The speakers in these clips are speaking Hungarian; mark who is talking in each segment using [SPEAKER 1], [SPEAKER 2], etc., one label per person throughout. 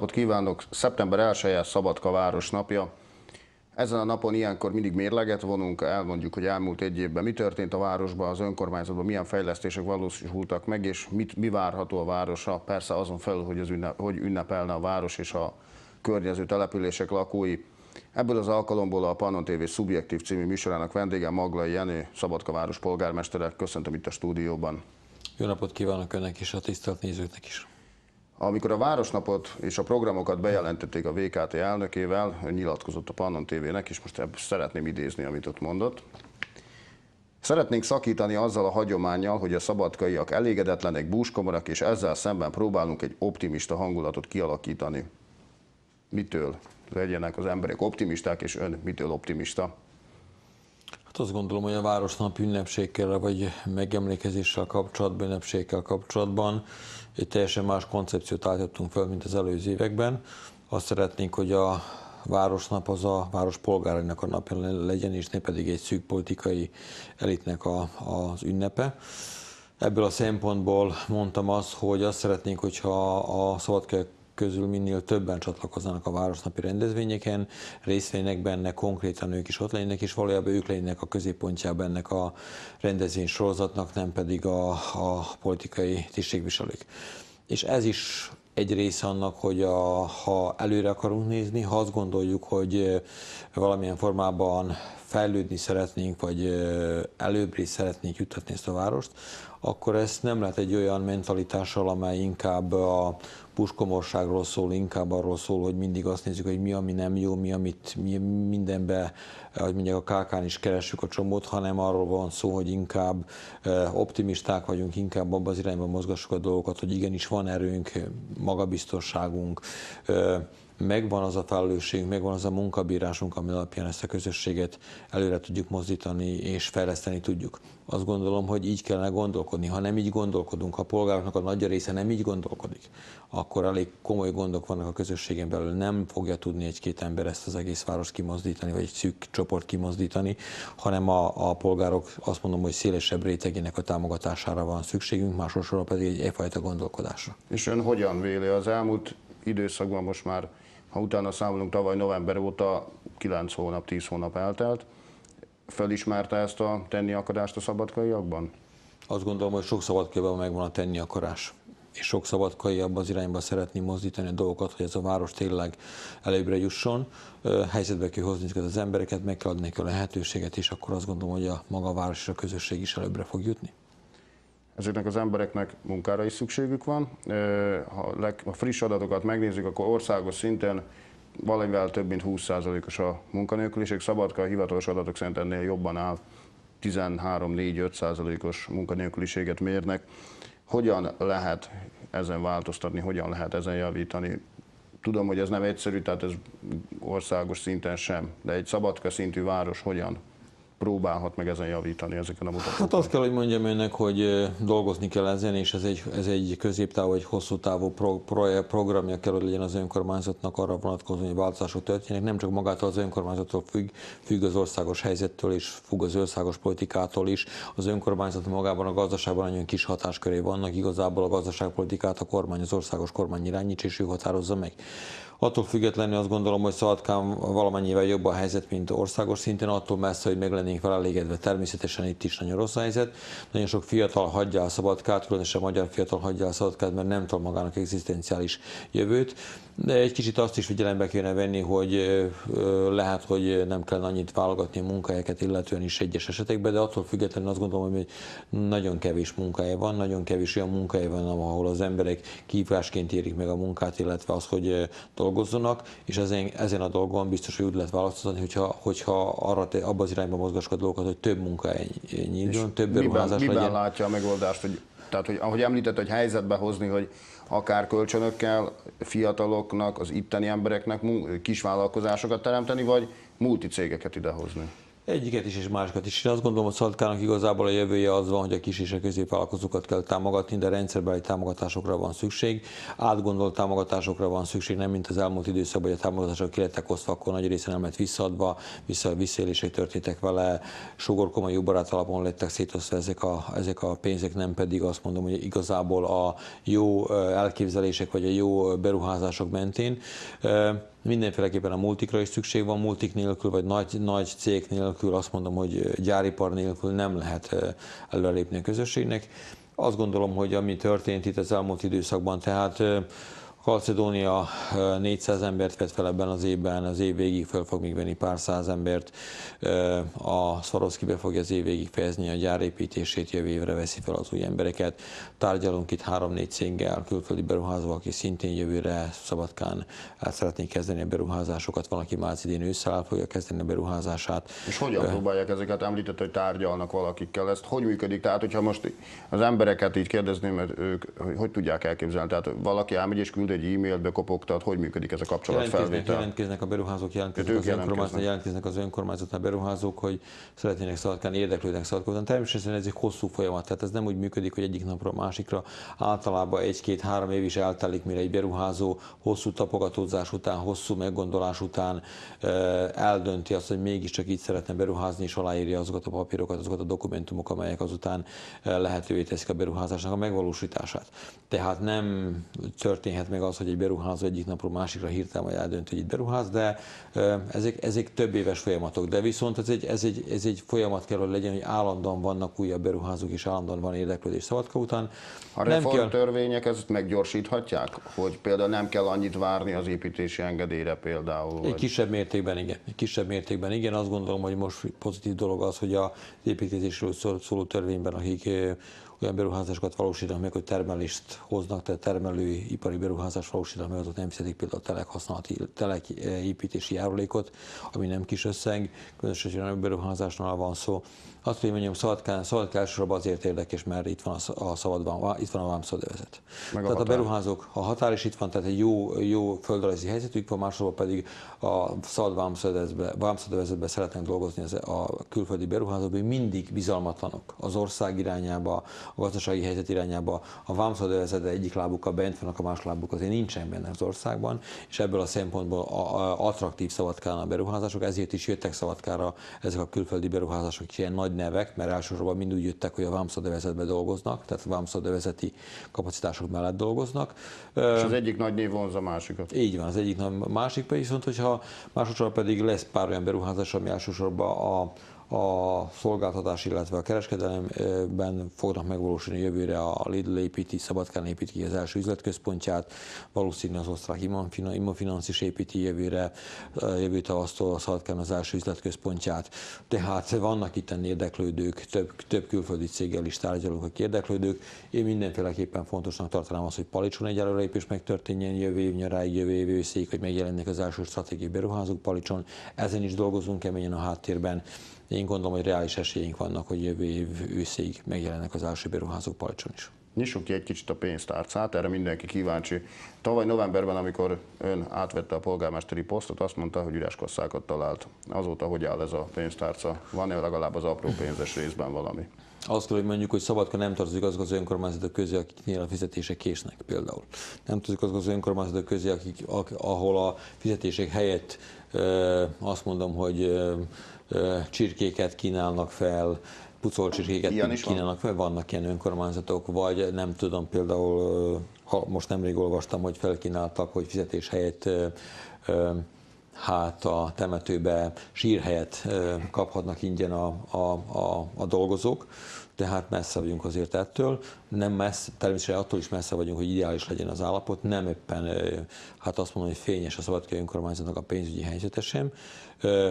[SPEAKER 1] napot kívánok! Szeptember 1 -e Szabadka város napja. Ezen a napon ilyenkor mindig mérleget vonunk, elmondjuk, hogy elmúlt egy évben mi történt a városban, az önkormányzatban milyen fejlesztések valósultak meg, és mit, mi várható a városra, persze azon felül, hogy, az ünne, hogy ünnepelne a város és a környező települések lakói. Ebből az alkalomból a Pannon TV Szubjektív című műsorának vendége Maglai Jenő, Szabadka város polgármestere. Köszöntöm itt a stúdióban.
[SPEAKER 2] Jó napot kívánok Önnek és a tisztelt nézőknek is.
[SPEAKER 1] Amikor a Városnapot és a programokat bejelentették a VKT elnökével, nyilatkozott a Pannon TV-nek, és most szeretném idézni, amit ott mondott. Szeretnénk szakítani azzal a hagyományjal, hogy a szabadkaiak elégedetlenek, búskomorak, és ezzel szemben próbálunk egy optimista hangulatot kialakítani. Mitől legyenek az emberek optimisták, és ön mitől optimista?
[SPEAKER 2] Hát azt gondolom, hogy a Városnap ünnepségkel vagy megemlékezéssel kapcsolatban, ünnepségkel kapcsolatban egy teljesen más koncepciót állítottunk fel, mint az előző években. Azt szeretnénk, hogy a Városnap az a város polgárainak a napja legyen, és ne pedig egy szűk politikai elitnek a, az ünnepe. Ebből a szempontból mondtam azt, hogy azt szeretnénk, hogyha a szabadkerek közül minél többen csatlakoznának a városnapi rendezvényeken, részt vennek benne, konkrétan ők is ott lennének, és valójában ők lennének a középpontjában ennek a rendezvény sorozatnak, nem pedig a, a politikai tisztségviselők. És ez is egy része annak, hogy a, ha előre akarunk nézni, ha azt gondoljuk, hogy valamilyen formában fejlődni szeretnénk, vagy előbbre szeretnénk juttatni ezt a várost, akkor ezt nem lehet egy olyan mentalitással, amely inkább a puskomorságról szól, inkább arról szól, hogy mindig azt nézzük, hogy mi, ami nem jó, mi, amit mi mindenbe, hogy mondják, a kákán is keressük a csomót, hanem arról van szó, hogy inkább optimisták vagyunk, inkább abban az irányban mozgassuk a dolgokat, hogy igenis van erőnk, magabiztosságunk, megvan az a felelősség, megvan az a munkabírásunk, ami alapján ezt a közösséget előre tudjuk mozdítani és fejleszteni tudjuk. Azt gondolom, hogy így kellene gondolkodni. Ha nem így gondolkodunk, ha a polgároknak a nagy része nem így gondolkodik, akkor elég komoly gondok vannak a közösségen belül. Nem fogja tudni egy-két ember ezt az egész város kimozdítani, vagy egy szűk csoport kimozdítani, hanem a, a polgárok azt mondom, hogy szélesebb rétegének a támogatására van szükségünk, másosorban pedig egy egyfajta gondolkodásra.
[SPEAKER 1] És ön hogyan véli az elmúlt időszakban most már ha utána számolunk, tavaly november óta 9 hónap, 10 hónap eltelt. felismerte ezt a tenni akadást a szabadkaiakban?
[SPEAKER 2] Azt gondolom, hogy sok szabadkaiban megvan a tenni akarás és sok szabadkai abban az irányba szeretni mozdítani a dolgokat, hogy ez a város tényleg előbbre jusson. Helyzetbe kell hozni ezeket az embereket, meg kell adni a lehetőséget, és akkor azt gondolom, hogy a maga a város és a közösség is előbbre fog jutni ezeknek az
[SPEAKER 1] embereknek munkára is szükségük van. Ha a friss adatokat megnézzük, akkor országos szinten valamivel több mint 20%-os a munkanélküliség. Szabadka a hivatalos adatok szerint ennél jobban áll, 13-4-5%-os munkanélküliséget mérnek. Hogyan lehet ezen változtatni, hogyan lehet ezen javítani? Tudom, hogy ez nem egyszerű, tehát ez országos szinten sem, de egy szabadka szintű város hogyan próbálhat meg ezen javítani ezeken a mutatókon?
[SPEAKER 2] Hát azt kell, hogy mondjam önnek, hogy dolgozni kell ezen, és ez egy, ez egy középtávú, egy hosszú távú pro, pro, programja kell, hogy legyen az önkormányzatnak arra vonatkozó, hogy változások történjenek. Nem csak magától az önkormányzattól függ, függ az országos helyzettől és függ az országos politikától is. Az önkormányzat magában a gazdaságban nagyon kis hatásköré vannak. Igazából a gazdaságpolitikát a kormány, az országos kormány irányít, és ő határozza meg. Attól függetlenül azt gondolom, hogy Szabadkán valamennyivel jobb a helyzet, mint országos szinten, attól messze, hogy meg lennénk vele elégedve. Természetesen itt is nagyon rossz a helyzet. Nagyon sok fiatal hagyja a Szabadkát, különösen magyar fiatal hagyja a Szabadkát, mert nem tud magának egzisztenciális jövőt. De egy kicsit azt is figyelembe kéne venni, hogy lehet, hogy nem kell annyit válogatni munkahelyeket, illetően is egyes esetekben, de attól függetlenül azt gondolom, hogy nagyon kevés munkája van, nagyon kevés olyan munkája van, ahol az emberek kívásként érik meg a munkát, illetve az, hogy dolgozzanak, és ezen, ezen a dolgon biztos, hogy úgy lehet választani, hogyha, hogyha arra te, abba az irányba mozgassuk a dolgokat, hogy több munka nyíljon, több beruházás miben, miben
[SPEAKER 1] látja a megoldást, hogy tehát, hogy, ahogy említett, hogy helyzetbe hozni, hogy akár kölcsönökkel fiataloknak, az itteni embereknek kisvállalkozásokat teremteni, vagy multicégeket idehozni?
[SPEAKER 2] Egyiket is és másikat is. Én azt gondolom, hogy Szalkának igazából a jövője az van, hogy a kis és a középvállalkozókat kell támogatni, de rendszerbeli támogatásokra van szükség, átgondolt támogatásokra van szükség, nem mint az elmúlt időszakban, hogy a támogatások kiletek osztva, akkor nagy része nem lett visszaadva, vissza visszaélések történtek vele, a jó barát alapon lettek szétosztva ezek a, ezek a pénzek, nem pedig azt mondom, hogy igazából a jó elképzelések vagy a jó beruházások mentén. Mindenféleképpen a multikra is szükség van, multik nélkül, vagy nagy, nagy cég nélkül, azt mondom, hogy gyáripar nélkül nem lehet előrelépni a közösségnek. Azt gondolom, hogy ami történt itt az elmúlt időszakban, tehát Kalcedónia 400 embert vett fel ebben az évben, az év végig fel fog még venni pár száz embert. A Swarovski be fogja az év végig fejezni a gyárépítését, jövő évre veszi fel az új embereket. Tárgyalunk itt három-négy céggel, külföldi beruházó, aki szintén jövőre Szabadkán el szeretné kezdeni a beruházásokat, Valaki már az idén ősszel fogja kezdeni a beruházását. És hogyan próbálják
[SPEAKER 1] ezeket? Említett, hogy tárgyalnak valakikkel. Ezt hogy működik? Tehát, hogyha most az embereket így kérdezném, mert ők hogy tudják elképzelni? Tehát valaki elmegy és küld egy e mailt bekopogtat, hogy működik ez a kapcsolat Jelentkeznek, jelentkeznek
[SPEAKER 2] a beruházók, jelentkeznek, az jelentkeznek. jelentkeznek az a beruházók, hogy szeretnének szaladkálni, érdeklődnek Szalatkán. Természetesen ez egy hosszú folyamat, tehát ez nem úgy működik, hogy egyik napra a másikra általában egy-két-három év is eltelik, mire egy beruházó hosszú tapogatózás után, hosszú meggondolás után eldönti azt, hogy mégiscsak így szeretne beruházni, és aláírja azokat a papírokat, azokat a dokumentumok, amelyek azután lehetővé teszik a beruházásnak a megvalósítását. Tehát nem történhet meg meg az, hogy egy beruházó egyik napról másikra hirtelen eldönt, hogy itt beruház, de ezek, ezek több éves folyamatok. De viszont ez egy, ez, egy, ez egy folyamat kell, hogy legyen, hogy állandóan vannak újabb beruházók, és állandóan van érdeklődés Szabadka után. A reformtörvények
[SPEAKER 1] kell... ezt meggyorsíthatják, hogy például nem kell annyit várni az építési
[SPEAKER 2] engedélyre például? Vagy... kisebb mértékben igen. Egy kisebb mértékben igen. Azt gondolom, hogy most pozitív dolog az, hogy az építésről szóló törvényben, akik olyan beruházásokat valósítanak meg, hogy termelést hoznak, tehát termelői ipari beruházás valósítanak meg, azok nem szedik például a telek használati, telek eh, építési járulékot, ami nem kis összeg, különösen, hogy a beruházásnál van szó, azt, hogy mondjam, Szabadkán, Szabadkán elsősorban azért érdekes, mert itt van a, a szabadban, itt van a vámszadövezet. Tehát a, határ. a beruházók, a határ is itt van, tehát egy jó, jó földrajzi helyzetük van, másról pedig a szabad vámszadövezetben szeretnek dolgozni az, a külföldi beruházók, hogy mindig bizalmatlanok az ország irányába, a gazdasági helyzet irányába, a vámszadövezetben egyik lábukkal bent vannak, a más lábuk azért nincsen benne az országban, és ebből a szempontból a, a, attraktív Szabadkán a beruházások, ezért is jöttek Szabadkára ezek a külföldi beruházások, ilyen nagy nagy nevek, mert elsősorban mind úgy jöttek, hogy a vámszadövezetben dolgoznak, tehát vámszadövezeti kapacitások mellett dolgoznak. És az egyik nagy név vonz a másikat. Így van, az egyik nagy, másik viszont, hogyha másodszor pedig lesz pár olyan beruházás, ami elsősorban a a szolgáltatás, illetve a kereskedelemben fognak megvalósulni jövőre a Lidl építi, Szabadkán építi ki az első üzletközpontját, valószínűleg az osztrák Immofinanz is építi jövőre, eh, jövő tavasztól Szabadkán az első üzletközpontját. Tehát vannak itt érdeklődők, több, több külföldi céggel is tárgyalunk, akik érdeklődők. Én mindenféleképpen fontosnak tartanám azt, hogy Palicson egy előrelépés megtörténjen jövő év nyaráig, jövő év őszéig, hogy megjelennek az első stratégiai beruházók Palicson. Ezen is dolgozunk keményen a háttérben de én gondolom, hogy reális esélyünk vannak, hogy jövő év őszig megjelennek az első beruházók Palcson is.
[SPEAKER 1] Nyissuk ki egy kicsit a pénztárcát, erre mindenki kíváncsi. Tavaly novemberben, amikor ön átvette a polgármesteri posztot, azt mondta, hogy üres kosszákat talált. Azóta hogy áll ez a pénztárca? Van-e
[SPEAKER 2] legalább az apró pénzes részben valami? Azt kell, hogy mondjuk, hogy szabadka nem tartozik azok az önkormányzatok közé, akiknél a fizetése késnek például. Nem tartozik azok az önkormányzatok közé, akik, ahol a fizetések helyett azt mondom, hogy csirkéket kínálnak fel, pucolcsirkéket Ilyen is kínálnak van? fel, vannak ilyen önkormányzatok, vagy nem tudom, például most nemrég olvastam, hogy felkínáltak, hogy fizetés helyett hát a temetőbe sírhelyet kaphatnak ingyen a, a, a, a dolgozók tehát messze vagyunk azért ettől, nem messze, természetesen attól is messze vagyunk, hogy ideális legyen az állapot, nem éppen, hát azt mondom, hogy fényes a szabadkai önkormányzatnak a pénzügyi helyzete sem,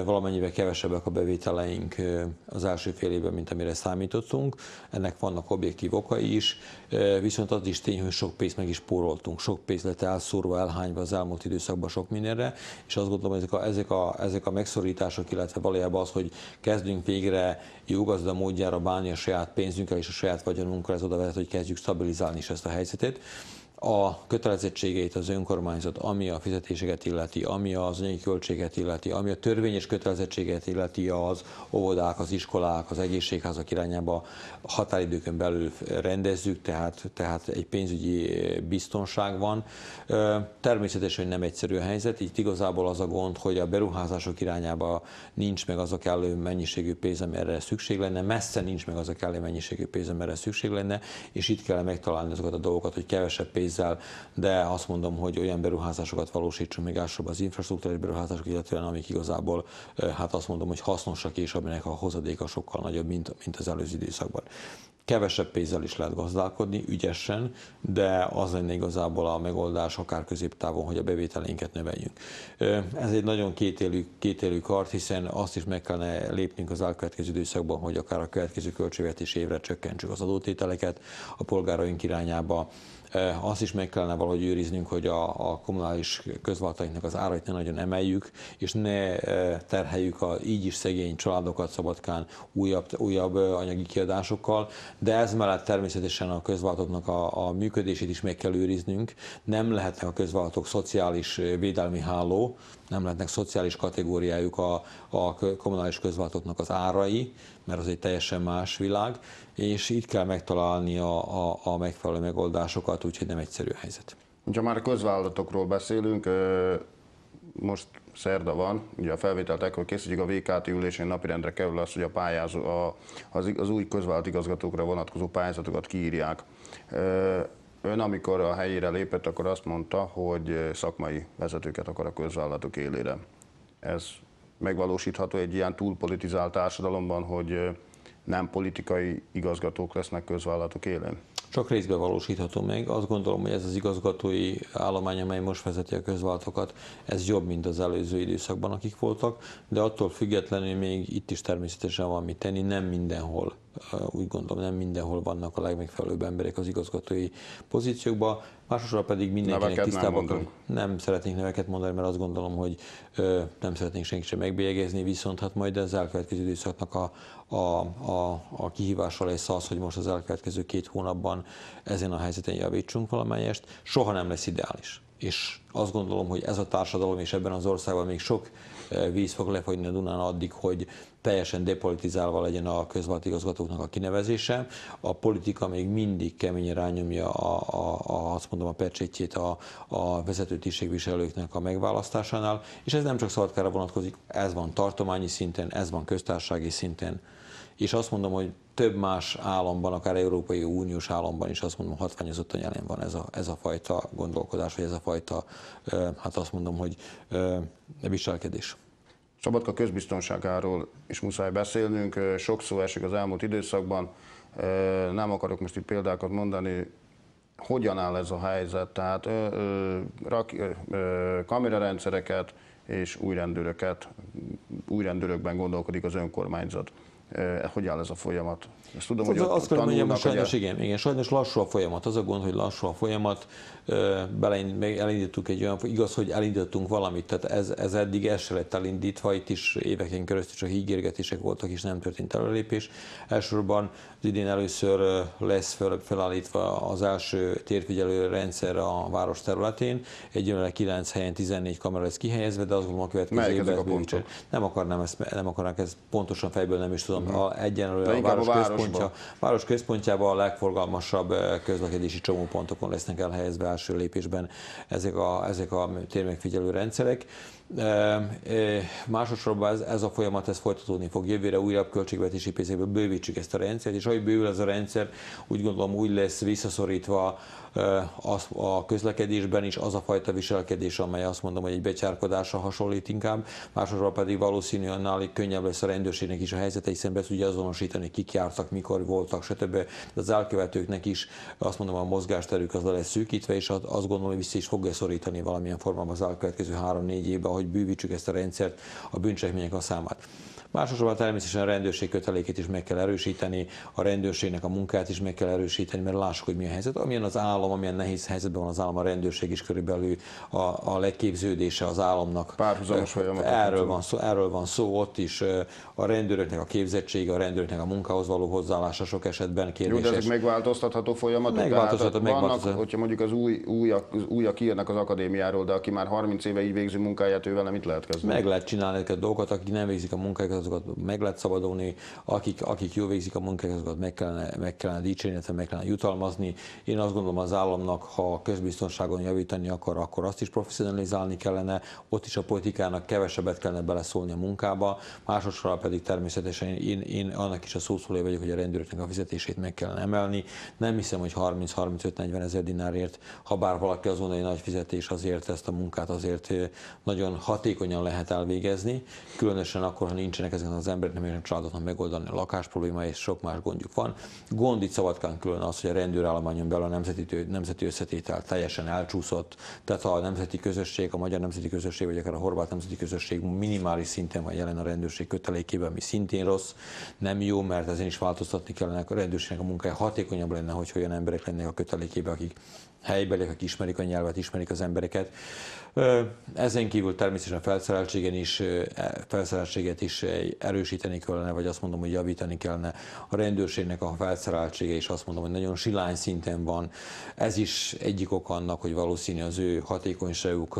[SPEAKER 2] valamennyivel kevesebbek a bevételeink az első fél évben, mint amire számítottunk, ennek vannak objektív okai is, viszont az is tény, hogy sok pénzt meg is póroltunk, sok pénz lett elszórva, elhányva az elmúlt időszakban sok mindenre, és azt gondolom, hogy ezek a, ezek a, ezek a megszorítások, illetve valójában az, hogy kezdünk végre jó gazda módjára bánni a saját pénzünkkel és a saját vagyonunkkal ez oda vezet, hogy kezdjük stabilizálni is ezt a helyzetet a kötelezettségeit az önkormányzat, ami a fizetéseket illeti, ami az anyagi költséget illeti, ami a törvényes kötelezettséget illeti az óvodák, az iskolák, az egészségházak irányába határidőkön belül rendezzük, tehát, tehát egy pénzügyi biztonság van. Természetesen nem egyszerű a helyzet, itt igazából az a gond, hogy a beruházások irányába nincs meg az a kellő mennyiségű pénz, amire szükség lenne, messze nincs meg az a kellő mennyiségű pénz, amire szükség lenne, és itt kell megtalálni azokat a dolgokat, hogy kevesebb pénz kézzel, de azt mondom, hogy olyan beruházásokat valósítsunk még elsőbb az infrastruktúrális beruházások, illetve amik igazából, hát azt mondom, hogy hasznosak és aminek a hozadéka sokkal nagyobb, mint, mint az előző időszakban. Kevesebb pénzzel is lehet gazdálkodni, ügyesen, de az lenne igazából a megoldás, akár középtávon, hogy a bevételeinket növeljünk. Ez egy nagyon kétélű, kétélű kart, hiszen azt is meg kellene lépnünk az elkövetkező időszakban, hogy akár a következő költségvetés évre csökkentsük az adótételeket a polgáraink irányába, Eh, azt is meg kellene valahogy őriznünk, hogy a, a kommunális közváltainknak az árait ne nagyon emeljük, és ne eh, terheljük a így is szegény családokat Szabadkán újabb, újabb eh, anyagi kiadásokkal, de ez mellett természetesen a közváltóknak a, a működését is meg kell őriznünk. Nem lehetnek a közváltók szociális védelmi háló, nem lehetnek szociális kategóriájuk a, a kommunális közváltóknak az árai, mert az egy teljesen más világ, és így kell megtalálni a, a, a megfelelő megoldásokat, úgyhogy nem egyszerű a helyzet.
[SPEAKER 1] Ha már közvállalatokról beszélünk, most szerda van, ugye a felvételt ekkor készítjük, a VKT ülésén napirendre kerül az, hogy a pályázó, a, az, az új igazgatókra vonatkozó pályázatokat kiírják. Ön, amikor a helyére lépett, akkor azt mondta, hogy szakmai vezetőket akar a közvállalatok élére. Ez megvalósítható egy ilyen túlpolitizált társadalomban,
[SPEAKER 2] hogy nem politikai igazgatók lesznek közvállalatok élén? Csak részben valósítható meg. Azt gondolom, hogy ez az igazgatói állomány, amely most vezeti a közváltokat, ez jobb, mint az előző időszakban, akik voltak, de attól függetlenül még itt is természetesen van mit tenni, nem mindenhol úgy gondolom nem mindenhol vannak a legmegfelelőbb emberek az igazgatói pozíciókban, másosra pedig mindenkinek tisztában nem, nem szeretnék neveket mondani, mert azt gondolom, hogy ö, nem szeretnénk senki sem megbélyegezni, viszont hát majd az elkövetkező időszaknak a, a, a, a kihívása lesz az, hogy most az elkövetkező két hónapban ezen a helyzeten javítsunk valamelyest. Soha nem lesz ideális és azt gondolom, hogy ez a társadalom és ebben az országban még sok víz fog lefogyni a Dunán addig, hogy teljesen depolitizálva legyen a közvalatigazgatóknak a kinevezése. A politika még mindig keményen rányomja a, a, a, azt mondom, a pecsétjét a, a vezető tisztségviselőknek a megválasztásánál, és ez nem csak Szabadkára vonatkozik, ez van tartományi szinten, ez van köztársasági szinten, és azt mondom, hogy több más államban, akár Európai Uniós államban is azt mondom, hatványozottan jelen van ez a, ez a fajta gondolkodás, vagy ez a fajta, hát azt mondom, hogy viselkedés. Szabadka közbiztonságáról is muszáj beszélnünk,
[SPEAKER 1] sok szó esik az elmúlt időszakban, nem akarok most itt példákat mondani, hogyan áll ez a helyzet, tehát ö, ö, rak, ö, kamerarendszereket és új rendőröket, új rendőrökben gondolkodik az önkormányzat
[SPEAKER 2] hogy áll ez a folyamat? Azt tudom, szóval hogy az, azt kell mondjam, hogy sajnos igen, igen, sajnos lassú a folyamat. Az a gond, hogy lassú a folyamat. Belein, elindítottuk egy olyan, igaz, hogy elindítottunk valamit, tehát ez, ez eddig el se lett elindítva, itt is éveken keresztül csak ígérgetések voltak, és nem történt előlépés. Elsősorban az idén először lesz fel, felállítva az első térfigyelő rendszer a város területén. Egyelőre 9 helyen 14 kamera lesz kihelyezve, de azt gondolom a következő évben. Nem akarnám ezt, nem akarnám ezt pontosan fejből nem is tudom. Uh-huh. A, egyenlőre a város, város központja, város központjában a legforgalmasabb eh, közlekedési csomópontokon lesznek elhelyezve első lépésben ezek a, ezek a térmegfigyelő rendszerek. Másodszorban ez, ez a folyamat ez folytatódni fog. Jövőre újabb költségvetési pénzekből bővítsük ezt a rendszert, és ahogy bővül ez a rendszer, úgy gondolom úgy lesz visszaszorítva az, a közlekedésben is az a fajta viselkedés, amely azt mondom, hogy egy becsárkodásra hasonlít inkább, másodszorban pedig valószínű annál könnyebb lesz a rendőrségnek is a helyzete, hiszen be tudja azonosítani, kik jártak, mikor voltak, stb. De az elkövetőknek is azt mondom, a mozgásterük az le lesz szűkítve, és azt gondolom, hogy vissza is fogja szorítani valamilyen formában az elkövetkező három-négy évben hogy bővítsük ezt a rendszert, a bűncselekmények a számát. Másosabban természetesen a rendőrség kötelékét is meg kell erősíteni, a rendőrségnek a munkát is meg kell erősíteni, mert lássuk, hogy mi a helyzet. Amilyen az állam, amilyen nehéz helyzetben van az állam, a rendőrség is körülbelül a, a leképződése az államnak. Párhuzamos folyamat. Erről van, szó, erről van szó, ott is a rendőröknek a képzettsége, a rendőröknek a munkához való hozzáállása sok esetben kérdéses. Jó, de ezek
[SPEAKER 1] megváltoztatható folyamatok? Megváltoztatható, megváltoztatható. Hogyha mondjuk az új, újak, az újak kijönnek az akadémiáról, de aki már 30 éve így végzi munkáját,
[SPEAKER 2] ővel nem mit lehet kezdeni? Meg lehet csinálni ezeket a dolgokat, akik nem végzik a munkájukat, azokat meg lehet szabadulni, akik, akik jól végzik a munkát, azokat meg kellene, meg kellene dicsérni, meg kellene jutalmazni. Én azt gondolom az államnak, ha a közbiztonságon javítani akar, akkor azt is professzionalizálni kellene, ott is a politikának kevesebbet kellene beleszólni a munkába, másosra pedig természetesen én, én annak is a szószólója vagyok, hogy a rendőröknek a fizetését meg kellene emelni. Nem hiszem, hogy 30-35-40 ezer dinárért, ha bár valaki azon egy nagy fizetés azért ezt a munkát azért eh, nagyon hatékonyan lehet elvégezni, különösen akkor, ha nincsenek nincsenek ezeken az emberek, nem érnek hanem megoldani a lakás probléma, és sok más gondjuk van. Gond itt Szabadkán külön az, hogy a rendőrállományon belül a nemzeti, nemzeti összetétel teljesen elcsúszott, tehát a nemzeti közösség, a magyar nemzeti közösség, vagy akár a horvát nemzeti közösség minimális szinten van jelen a rendőrség kötelékében, ami szintén rossz, nem jó, mert ezen is változtatni kellene a rendőrségnek a munkája hatékonyabb lenne, hogy olyan emberek lennének a kötelékében, akik helybeliek, akik ismerik a nyelvet, ismerik az embereket. Ezen kívül természetesen a felszereltségen is, e, felszereltséget is erősíteni kellene, vagy azt mondom, hogy javítani kellene. A rendőrségnek a felszereltsége is azt mondom, hogy nagyon silány szinten van. Ez is egyik ok annak, hogy valószínű az ő hatékonyságuk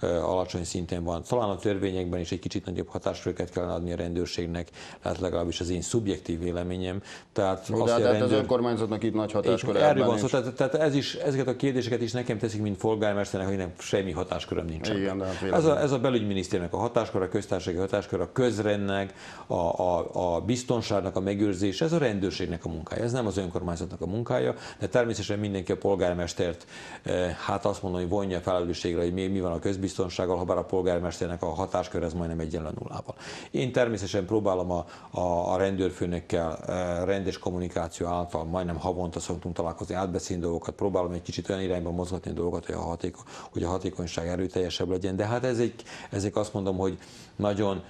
[SPEAKER 2] alacsony szinten van. Talán a törvényekben is egy kicsit nagyobb hatásköröket kellene adni a rendőrségnek, lehet legalábbis az én szubjektív véleményem. Tehát, Ó, azt, tehát de rendőr... Hát az
[SPEAKER 1] önkormányzatnak itt nagy hatáskör. Erről van szó,
[SPEAKER 2] tehát, tehát ez is, ezeket a kérdéseket is nekem teszik, mint polgármesternek, hogy nem semmi hatásköröm nincs. Igen, hát ez, a, ez a belügyminisztérnek a hatáskör, a köztársasági hatáskör, a közrendnek, a, a, a biztonságnak a megőrzése, ez a rendőrségnek a munkája, ez nem az önkormányzatnak a munkája, de természetesen mindenki a polgármestert, eh, hát azt mondom, hogy vonja felelősségre, hogy mi, mi van a közbiztonsággal, ha bár a polgármesternek a hatáskör ez majdnem egyenlő nullával. Én természetesen próbálom a, a, a rendőrfőnökkel eh, rendes kommunikáció által, majdnem havonta szoktunk találkozni, átbeszélni dolgokat, próbálom egy kicsit kicsit olyan irányba mozgatni a dolgot, hogy a, hatéko, hogy a hatékonyság erőteljesebb legyen. De hát ezek, ezek azt mondom, hogy nagyon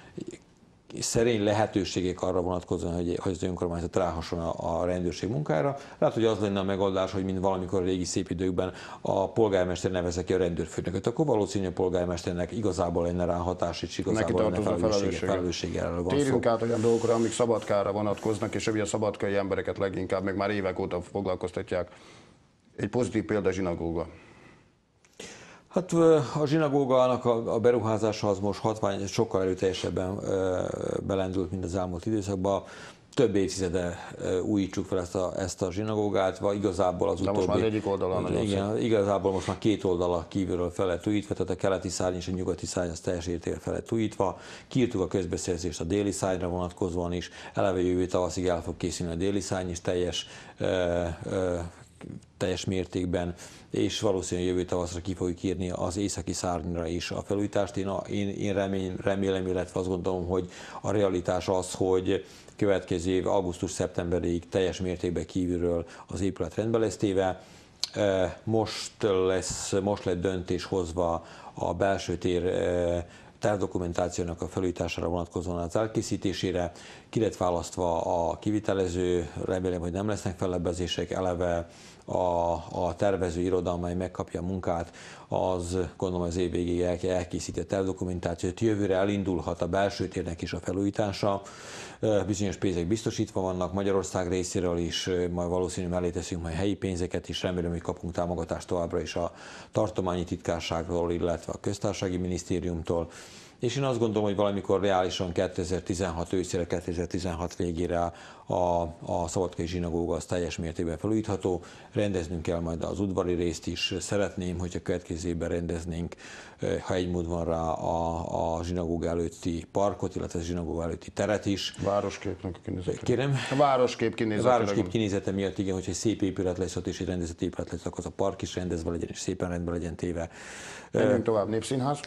[SPEAKER 2] szerény lehetőségek arra vonatkozóan, hogy, az önkormányzat ráhasson a, rendőrség munkára. Lehet, hogy az lenne a megoldás, hogy mint valamikor a régi szép időkben a polgármester nevezze ki a rendőrfőnököt, akkor valószínű, a polgármesternek igazából lenne rá hatás, és igazából lenne felelőssége, felelőssége erről van Térjünk szó.
[SPEAKER 1] át olyan dolgokra, amik szabadkára vonatkoznak, és ugye a szabadkai embereket leginkább, meg már évek óta foglalkoztatják egy pozitív példa a zsinagóga.
[SPEAKER 2] Hát a zsinagógának a beruházása az most hatvány, sokkal erőteljesebben belendült, mint az elmúlt időszakban. Több évtizede újítsuk fel ezt a, ezt a zsinagógát, vagy igazából az De utóbbi... most már egyik oldalon. Igen, szép. igazából most már két oldala kívülről fel lett újítva, tehát a keleti szárny és a nyugati szárny az teljes értékre fel lett újítva. Kiírtuk a közbeszerzést a déli szárnyra vonatkozóan is, eleve jövő tavaszig el fog készülni a déli szárny is teljes teljes mértékben, és valószínűleg jövő tavaszra ki fogjuk írni az északi szárnyra is a felújítást. Én, én, én remény, remélem, illetve azt gondolom, hogy a realitás az, hogy következő év augusztus-szeptemberig teljes mértékben kívülről az épület rendbe lesz téve. E, most, lesz, most lett döntés hozva a belső tér e, tervdokumentációnak a felújítására vonatkozóan az elkészítésére, ki választva a kivitelező, remélem, hogy nem lesznek fellebbezések eleve, a, a tervező iroda, amely megkapja a munkát, az gondolom az év végéig el, elkészített el dokumentációt. Jövőre elindulhat a belső térnek is a felújítása. Bizonyos pénzek biztosítva vannak Magyarország részéről is, majd valószínűleg mellé teszünk majd helyi pénzeket is. Remélem, hogy kapunk támogatást továbbra is a tartományi titkárságról, illetve a köztársasági minisztériumtól és én azt gondolom, hogy valamikor reálisan 2016 őszére, 2016 végére a, a szabadkai zsinagóga az teljes mértékben felújítható. Rendeznünk kell majd az udvari részt is. Szeretném, hogy a következő évben rendeznénk, eh, ha egy mód van rá, a, a zsinagóga előtti parkot, illetve a zsinagóga előtti teret is. Városképnek a kinézete.
[SPEAKER 1] Kérem? A városkép kinézete. A városkép
[SPEAKER 2] kinézete miatt igen, hogy egy szép épület lesz ott, és egy rendezett épület lesz, akkor az a park is rendezve legyen, és szépen rendben legyen téve. Menjünk eh, tovább, Népszínház.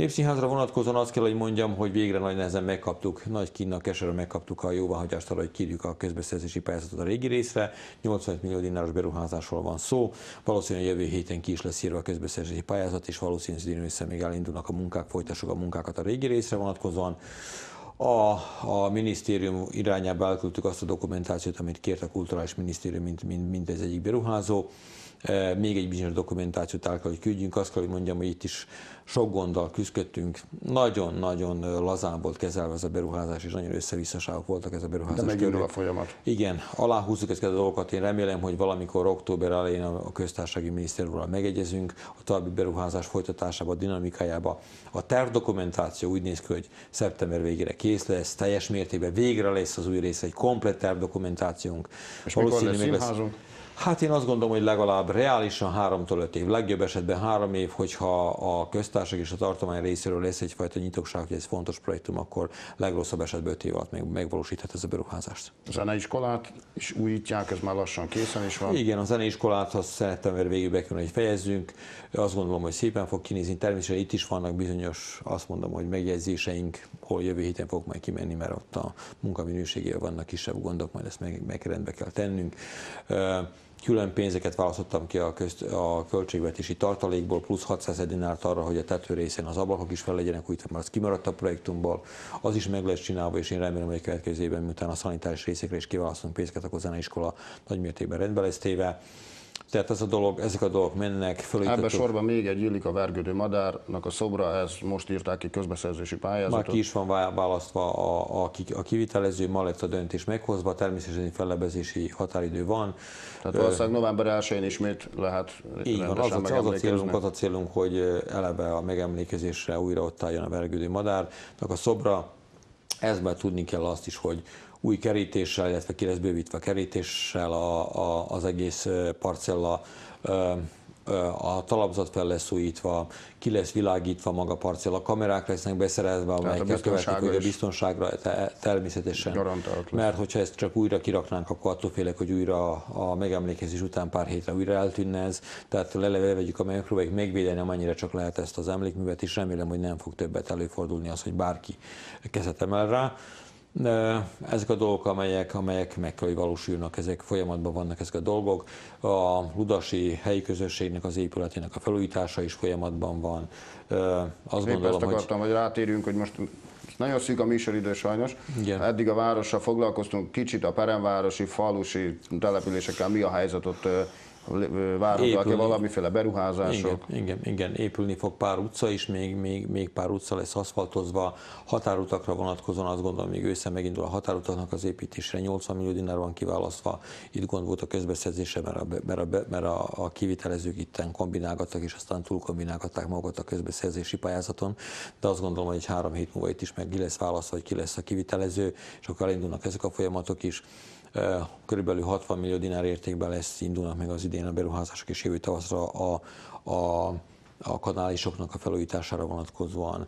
[SPEAKER 2] Népszínházra vonatkozóan azt kell, hogy mondjam, hogy végre nagy nehezen megkaptuk, nagy kínnak keserre megkaptuk a jóváhagyást arra, hogy kírjuk a közbeszerzési pályázatot a régi részre. 85 millió dináros beruházásról van szó. Valószínűleg jövő héten ki is lesz írva a közbeszerzési pályázat, és valószínűleg össze még elindulnak a munkák, folytassuk a munkákat a régi részre vonatkozóan. A, a minisztérium irányába elküldtük azt a dokumentációt, amit kért a kulturális minisztérium, mint, mint, mint ez egyik beruházó. E, még egy bizonyos dokumentációt el kell, hogy küldjünk. Azt kell, hogy mondjam, hogy itt is sok gonddal küzdöttünk, nagyon-nagyon lazán volt kezelve ez a beruházás, és nagyon összevisszaságok voltak ez a beruházás. De megindul a folyamat. Igen, aláhúzzuk ezeket a dolgokat. Én remélem, hogy valamikor október elején a köztársasági miniszterről megegyezünk a további beruházás folytatásába, a dinamikájába. A tervdokumentáció úgy néz ki, hogy szeptember végére kész lesz, teljes mértékben végre lesz az új rész, egy komplet tervdokumentációnk. És Valószínű, mikor lesz Lesz Hát én azt gondolom, hogy legalább reálisan 3-tól 5 év, legjobb esetben 3 év, hogyha a köztársaság és a tartomány részéről lesz egyfajta nyitottság, hogy ez fontos projektum, akkor legrosszabb esetben 5 év alatt még megvalósíthat ez a beruházást. A zeneiskolát is újítják, ez már lassan készen is van. Igen, a zeneiskolát azt szerettem, mert végül be hogy fejezzünk. Azt gondolom, hogy szépen fog kinézni. Természetesen itt is vannak bizonyos, azt mondom, hogy megjegyzéseink, hol jövő héten fog majd kimenni, mert ott a munkaminőségével vannak kisebb gondok, majd ezt meg, meg rendbe kell tennünk. Külön pénzeket választottam ki a, közt, a költségvetési tartalékból, plusz 600 dinárt arra, hogy a tető részén az ablakok is fel legyenek újítva, mert az kimaradt a projektumból. Az is meg lesz csinálva, és én remélem, hogy a következő évben, miután a szanitáris részekre is kiválasztunk pénzeket, akkor a iskola nagymértékben rendbe lesz téve. Tehát ez a dolog, ezek a dolgok mennek fölé. Ebben sorban még egy illik a vergődő madárnak a szobra, ez most írták ki közbeszerzési pályázatot. Már ki is van választva a, a, a kivitelező, ma lett a döntés meghozva, természetesen fellebezési határidő van. Tehát valószínűleg november 1-én ismét lehet Így van, az a, az a, célunk, az a célunk, hogy eleve a megemlékezésre újra ott álljon a vergődő madárnak a szobra. Ezben tudni kell azt is, hogy új kerítéssel, illetve ki lesz bővítve a kerítéssel a, a, az egész parcella a talapzat fel lesz újítva, ki lesz világítva maga a parcella, kamerák lesznek beszerezve, amelyeket követik, hogy a biztonságra te, természetesen. Garantált Mert hogyha ezt csak újra kiraknánk, akkor attól félek, hogy újra a megemlékezés után pár hétre újra eltűnne ez. Tehát leleve vegyük, amelyek próbáljuk megvédeni, amennyire csak lehet ezt az emlékművet, és remélem, hogy nem fog többet előfordulni az, hogy bárki kezet emel rá ezek a dolgok, amelyek, amelyek meg kell, hogy valósulnak, ezek folyamatban vannak ezek a dolgok. A ludasi helyi közösségnek az épületének a felújítása is folyamatban van. Azt Épp gondolom, ezt akartam,
[SPEAKER 1] hogy... hogy rátérünk, hogy most nagyon szűk a műsoridő sajnos. Igen. Eddig a várossal foglalkoztunk, kicsit a peremvárosi, falusi településekkel mi a helyzet ott Várható, -e valamiféle beruházások?
[SPEAKER 2] Igen, igen, igen, épülni fog pár utca is, még, még, még pár utca lesz aszfaltozva. Határutakra vonatkozóan azt gondolom, még ősszel megindul a határutaknak az építésre. 80 millió dinár van kiválasztva. Itt gond volt a közbeszerzése, mert a, mert a, mert a, a kivitelezők itten kombinálgattak, és aztán túl kombináltak magukat a közbeszerzési pályázaton. De azt gondolom, hogy egy három hét múlva itt is meg ki lesz válasz, hogy ki lesz a kivitelező, és akkor elindulnak ezek a folyamatok is körülbelül 60 millió dinár értékben lesz, indulnak meg az idén a beruházások, és jövő tavaszra a, a, a kanálisoknak a felújítására vonatkozóan.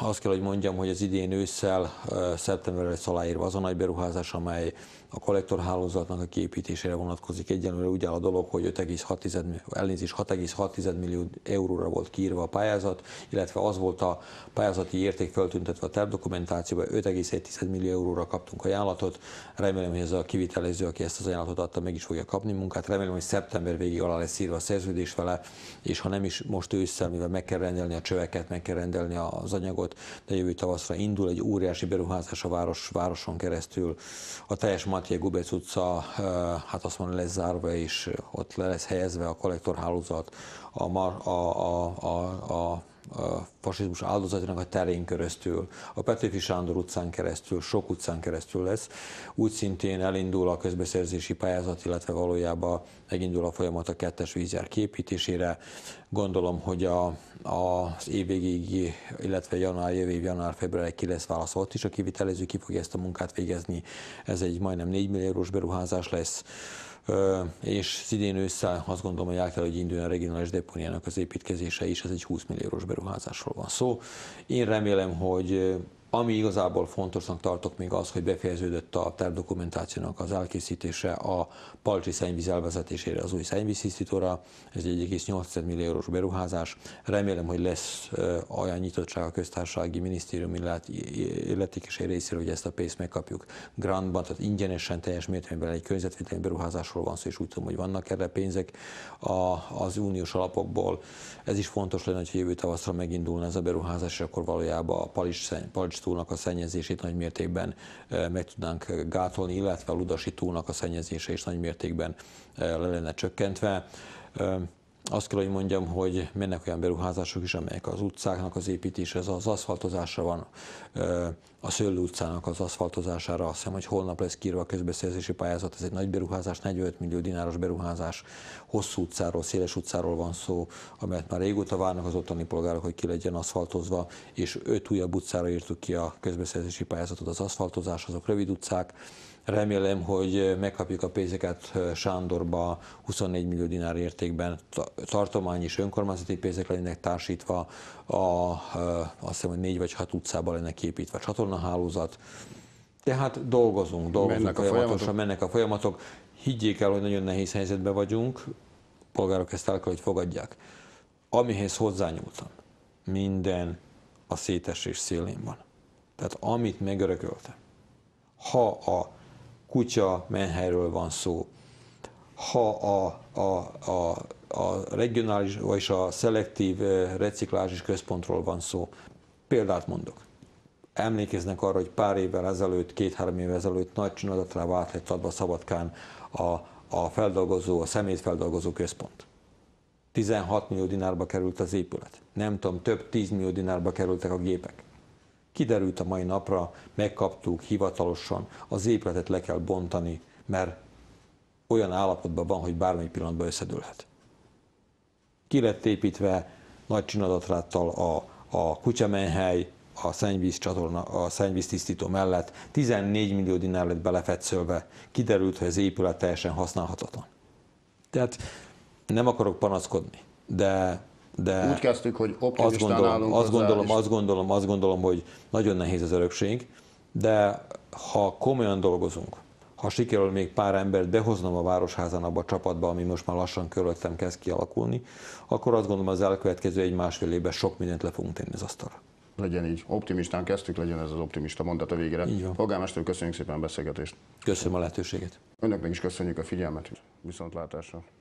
[SPEAKER 2] Azt kell, hogy mondjam, hogy az idén ősszel szeptemberre lesz aláírva az a nagy beruházás, amely a kollektorhálózatnak a kiépítésére vonatkozik. Egyenlőre úgy áll a dolog, hogy 6,6 millió euróra volt kiírva a pályázat, illetve az volt a pályázati érték föltüntetve a tervdokumentációban, 5,1 millió euróra kaptunk ajánlatot. Remélem, hogy ez a kivitelező, aki ezt az ajánlatot adta, meg is fogja kapni munkát. Remélem, hogy szeptember végig alá lesz írva a szerződés vele, és ha nem is most ősszel, mivel meg kell rendelni a csöveket, meg kell rendelni az anyagot, de jövő tavaszra indul egy óriási beruházás a város, városon keresztül. A teljes Matyé Gubec utca, hát azt mondom, lesz zárva, és ott le lesz helyezve a kollektorhálózat, a, a, a, a, a a fasizmus áldozatának a terén keresztül, a Petőfi Sándor utcán keresztül, sok utcán keresztül lesz. Úgy szintén elindul a közbeszerzési pályázat, illetve valójában megindul a folyamat a kettes vízjár képítésére. Gondolom, hogy a, a, az év végéig, illetve január, jövő év január, február ki lesz válasz ott is, a kivitelező ki fogja ezt a munkát végezni. Ez egy majdnem 4 milliárdos beruházás lesz és szidén ősszel azt gondolom, hogy el kell, hogy induljon a regionális depóniának az építkezése is, ez egy 20 milliós beruházásról van szó. Én remélem, hogy ami igazából fontosnak tartok még az, hogy befejeződött a tervdokumentációnak az elkészítése a Palcsi szennyvíz elvezetésére az új szennyvíztisztítóra. Ez egy 1,8 millió eurós beruházás. Remélem, hogy lesz olyan nyitottság a köztársasági minisztérium illetékesei részéről, hogy ezt a pénzt megkapjuk grantban, tehát ingyenesen teljes mértékben egy környezetvédelmi beruházásról van szó, és úgy tudom, hogy vannak erre pénzek a, az uniós alapokból. Ez is fontos lenne, hogy jövő tavaszra megindulna ez a beruházás, és akkor valójában a Palcsi túlnak a szennyezését nagy mértékben meg tudnánk gátolni, illetve a ludasi túlnak a szennyezése is nagy mértékben le lenne csökkentve azt kell, hogy mondjam, hogy mennek olyan beruházások is, amelyek az utcáknak az építése, az az aszfaltozásra van, a Szőlő utcának az aszfaltozására, azt hiszem, hogy holnap lesz kírva a közbeszerzési pályázat, ez egy nagy beruházás, 45 millió dináros beruházás, hosszú utcáról, széles utcáról van szó, amelyet már régóta várnak az ottani polgárok, hogy ki legyen aszfaltozva, és öt újabb utcára írtuk ki a közbeszerzési pályázatot, az aszfaltozás, azok rövid utcák, Remélem, hogy megkapjuk a pénzeket Sándorba 24 millió dinár értékben, tartományi és önkormányzati pénzek lennének társítva, a, azt hiszem, hogy négy vagy hat utcában lenne képítve a csatornahálózat. Tehát dolgozunk, dolgozunk mennek folyamatosan, a folyamatok. mennek a folyamatok. Higgyék el, hogy nagyon nehéz helyzetben vagyunk, polgárok ezt el kell, hogy fogadják. Amihez hozzányúltam, minden a szétesés szélén van. Tehát amit megörököltem, ha a kutya menhelyről van szó. Ha a, a, a, a regionális, vagy a szelektív reciklális központról van szó. Példát mondok. Emlékeznek arra, hogy pár évvel ezelőtt, két-három évvel ezelőtt nagy csinadatra vált lett adva Szabadkán a, a feldolgozó, a szemétfeldolgozó központ. 16 millió dinárba került az épület. Nem tudom, több 10 millió dinárba kerültek a gépek. Kiderült a mai napra, megkaptuk hivatalosan, az épületet le kell bontani, mert olyan állapotban van, hogy bármely pillanatban összedőlhet. Ki lett építve nagy csinadatráttal a, a kutyamenhely, a szennyvíz csatorna, a szennyvíz tisztító mellett 14 millió dinár lett belefetszölve, kiderült, hogy az épület teljesen használhatatlan. Tehát nem akarok panaszkodni, de de úgy
[SPEAKER 1] kezdtük, hogy azt gondolom, állunk azt gondolom, és... azt
[SPEAKER 2] gondolom, azt gondolom, hogy nagyon nehéz az örökség, de ha komolyan dolgozunk, ha sikerül még pár embert behoznom a városházan abba a csapatba, ami most már lassan körülöttem kezd kialakulni, akkor azt gondolom az elkövetkező egy-másfél évben sok mindent le fogunk tenni az
[SPEAKER 1] asztalra. Legyen így. Optimistán kezdtük, legyen ez az optimista mondat a végére. Polgármester, köszönjük szépen a beszélgetést. Köszönöm a lehetőséget. Önöknek is köszönjük a figyelmet. Viszontlátásra.